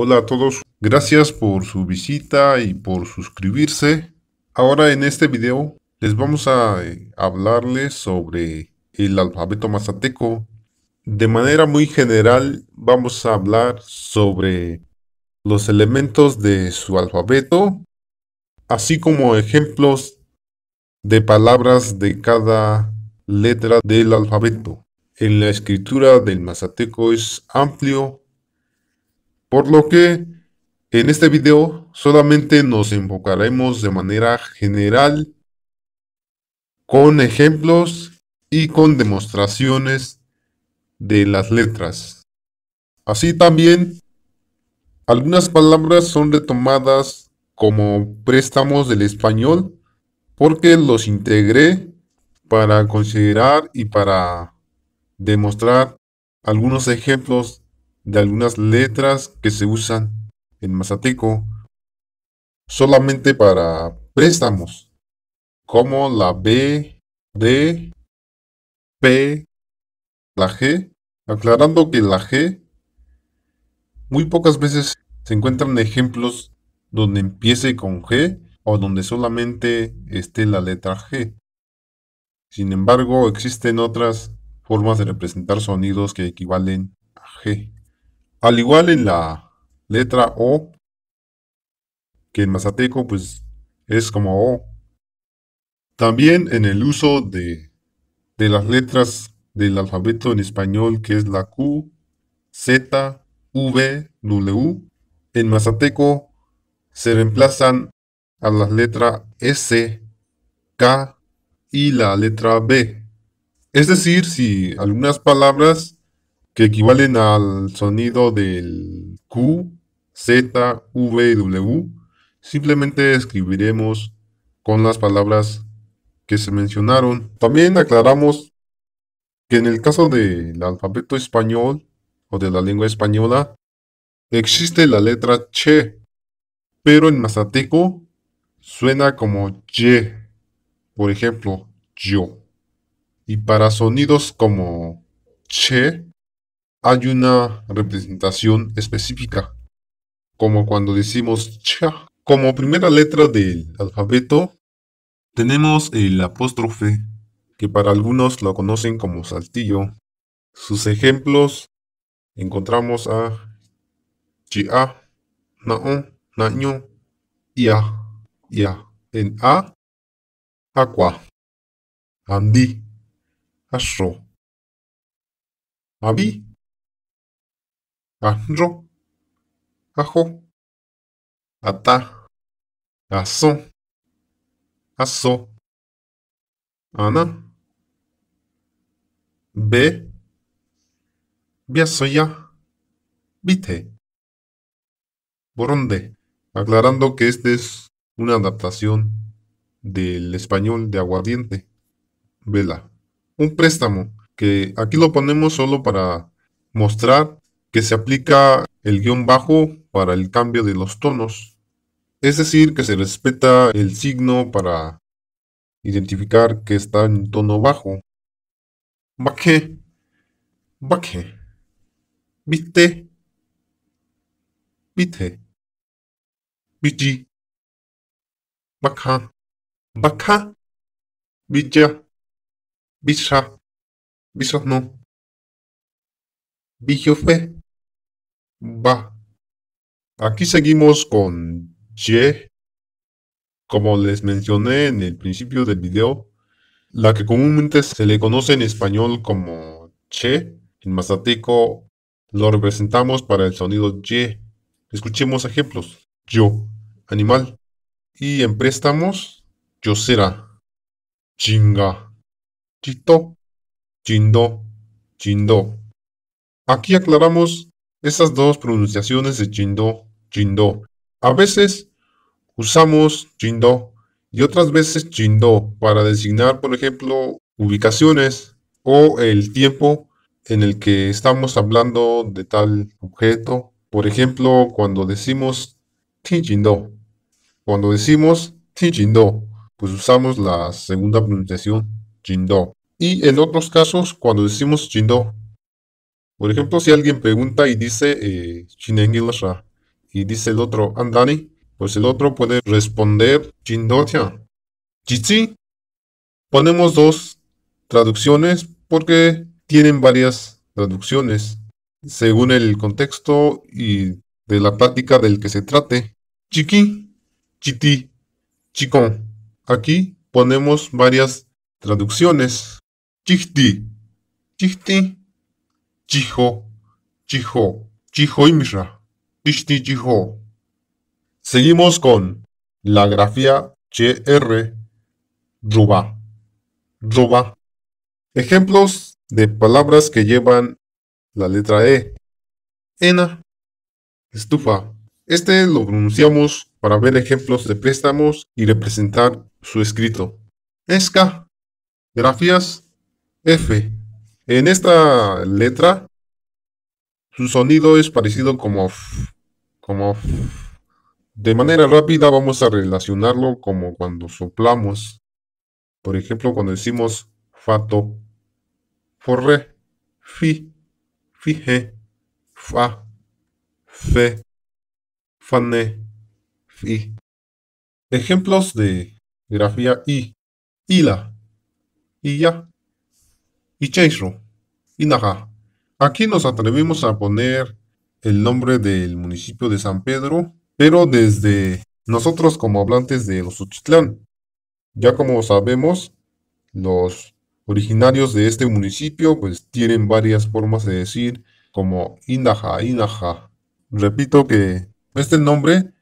Hola a todos, gracias por su visita y por suscribirse. Ahora en este video les vamos a eh, hablarles sobre el alfabeto mazateco. De manera muy general vamos a hablar sobre los elementos de su alfabeto, así como ejemplos de palabras de cada letra del alfabeto. En la escritura del mazateco es amplio por lo que en este video solamente nos enfocaremos de manera general con ejemplos y con demostraciones de las letras. Así también, algunas palabras son retomadas como préstamos del español porque los integré para considerar y para demostrar algunos ejemplos de algunas letras que se usan en mazateco solamente para préstamos, como la B, D, P, la G, aclarando que la G muy pocas veces se encuentran ejemplos donde empiece con G o donde solamente esté la letra G. Sin embargo, existen otras formas de representar sonidos que equivalen a G. Al igual en la letra O, que en mazateco pues es como O. También en el uso de, de las letras del alfabeto en español, que es la Q, Z, V, W, en mazateco se reemplazan a las letras S, K y la letra B. Es decir, si algunas palabras que equivalen al sonido del Q, Z, V y W, simplemente escribiremos con las palabras que se mencionaron. También aclaramos que en el caso del alfabeto español o de la lengua española, existe la letra che, pero en mazateco suena como Y. por ejemplo, yo. Y para sonidos como che, hay una representación específica, como cuando decimos cha. Como primera letra del alfabeto, tenemos el apóstrofe, que para algunos lo conocen como saltillo. Sus ejemplos encontramos a chia, naon, naño, ia, ia. En a, aqua, andi, asro abi, Ajo. Ata. ata, Azo. aso, ana, B biasoya, Vite Por donde aclarando que este es una adaptación del español de aguardiente. Vela, un préstamo, que aquí lo ponemos solo para mostrar que se aplica el guión bajo para el cambio de los tonos. Es decir, que se respeta el signo para identificar que está en tono bajo. qué? ¿Viste? ¿Viste? visa no, Va. Aquí seguimos con Ye. Como les mencioné en el principio del video, la que comúnmente se le conoce en español como Che, en mazateco lo representamos para el sonido Ye. Escuchemos ejemplos. Yo, animal. Y en préstamos, yo será. Chinga. Chito. Chindo. Chindo. Aquí aclaramos estas dos pronunciaciones de JINDO, JINDO. A veces usamos JINDO y otras veces JINDO para designar, por ejemplo, ubicaciones o el tiempo en el que estamos hablando de tal objeto. Por ejemplo, cuando decimos JINDO. Cuando decimos JINDO, pues usamos la segunda pronunciación Jindo. Y en otros casos, cuando decimos Jindo, por ejemplo, si alguien pregunta y dice eh y dice el otro Andani, ah, pues el otro puede responder chindo. chichi. Ponemos dos traducciones porque tienen varias traducciones según el contexto y de la práctica del que se trate. Chiqui, chiti, chicon Aquí ponemos varias traducciones. Chichti, chichti Chijo, Chijo, Chijo misra, Tishti Chijo. Seguimos con la grafía CR, Ruba, Ruba. Ejemplos de palabras que llevan la letra E. Ena, estufa. Este lo pronunciamos para ver ejemplos de préstamos y representar su escrito. Esca, grafías, F, en esta letra, su sonido es parecido como f, como de manera rápida vamos a relacionarlo como cuando soplamos. Por ejemplo, cuando decimos fato, forre, fi, fije, fa, fe, fane, fi. Ejemplos de grafía i, ila, ya y Inaha. Aquí nos atrevemos a poner el nombre del municipio de San Pedro, pero desde nosotros como hablantes de los Ya como sabemos, los originarios de este municipio pues tienen varias formas de decir como Indaja, Inaja. Repito que este nombre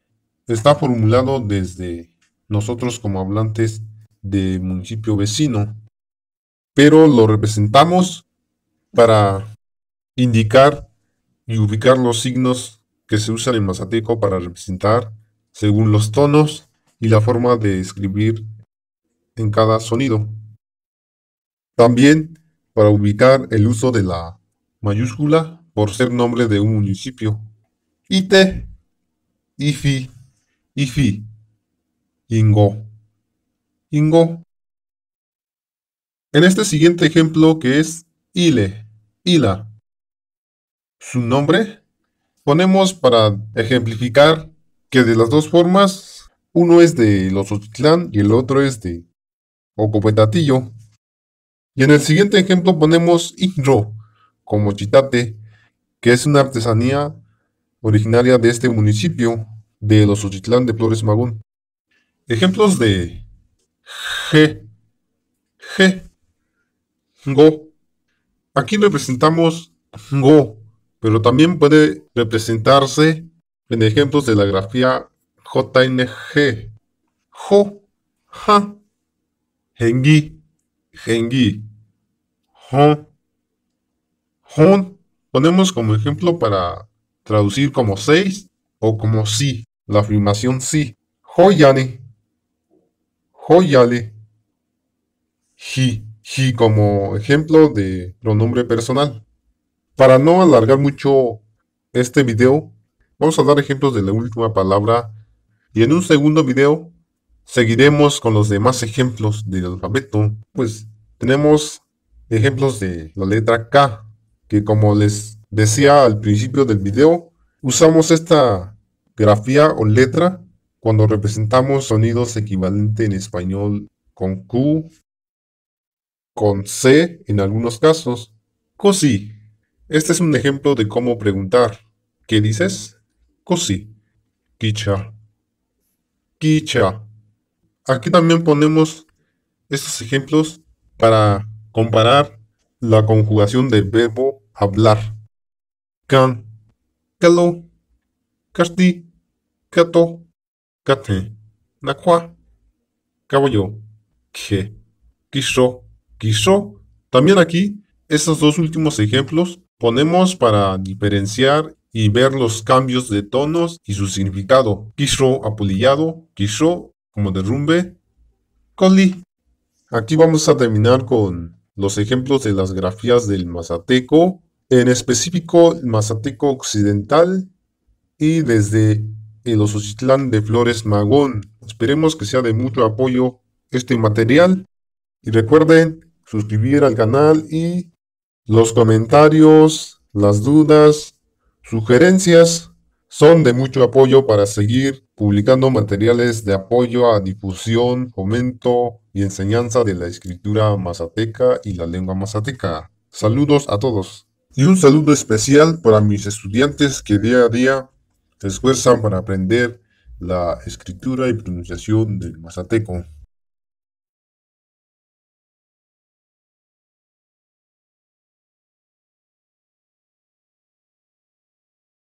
está formulado desde nosotros como hablantes del municipio vecino pero lo representamos para indicar y ubicar los signos que se usan en Mazateco para representar según los tonos y la forma de escribir en cada sonido. También para ubicar el uso de la mayúscula por ser nombre de un municipio. Ite, Ifi, Ifi, Ingo, Ingo, en este siguiente ejemplo que es ile, ila, su nombre, ponemos para ejemplificar que de las dos formas, uno es de los Ochitlán y el otro es de Ocopetatillo. Y en el siguiente ejemplo ponemos igro como chitate, que es una artesanía originaria de este municipio de los Ochitlán de Flores Magón. Ejemplos de G. G. Go. Aquí representamos Go, pero también puede representarse en ejemplos de la grafía JNG. Jo, ha, hengi, hengi, hon, hon. Ponemos como ejemplo para traducir como seis o como sí, la afirmación sí. Hoyane, hoyale, hi. Y como ejemplo de pronombre personal. Para no alargar mucho este video, vamos a dar ejemplos de la última palabra y en un segundo video seguiremos con los demás ejemplos del alfabeto. Pues tenemos ejemplos de la letra K, que como les decía al principio del video, usamos esta grafía o letra cuando representamos sonidos equivalentes en español con Q, con C en algunos casos. Cosí. Este es un ejemplo de cómo preguntar. ¿Qué dices? Cosí. Kicha. Kicha. Aquí también ponemos estos ejemplos para comparar la conjugación del verbo hablar. Can, calo, Casti. kato, kate, nakwa, caballo, que, Kisho. Quiso. también aquí, estos dos últimos ejemplos ponemos para diferenciar y ver los cambios de tonos y su significado. Quiso apolillado, quiso como derrumbe, Koli. Aquí vamos a terminar con los ejemplos de las grafías del mazateco, en específico el mazateco occidental y desde el Osochitlán de Flores Magón. Esperemos que sea de mucho apoyo este material y recuerden suscribir al canal y los comentarios, las dudas, sugerencias son de mucho apoyo para seguir publicando materiales de apoyo a difusión, fomento y enseñanza de la escritura mazateca y la lengua mazateca. Saludos a todos. Y un saludo especial para mis estudiantes que día a día se esfuerzan para aprender la escritura y pronunciación del mazateco.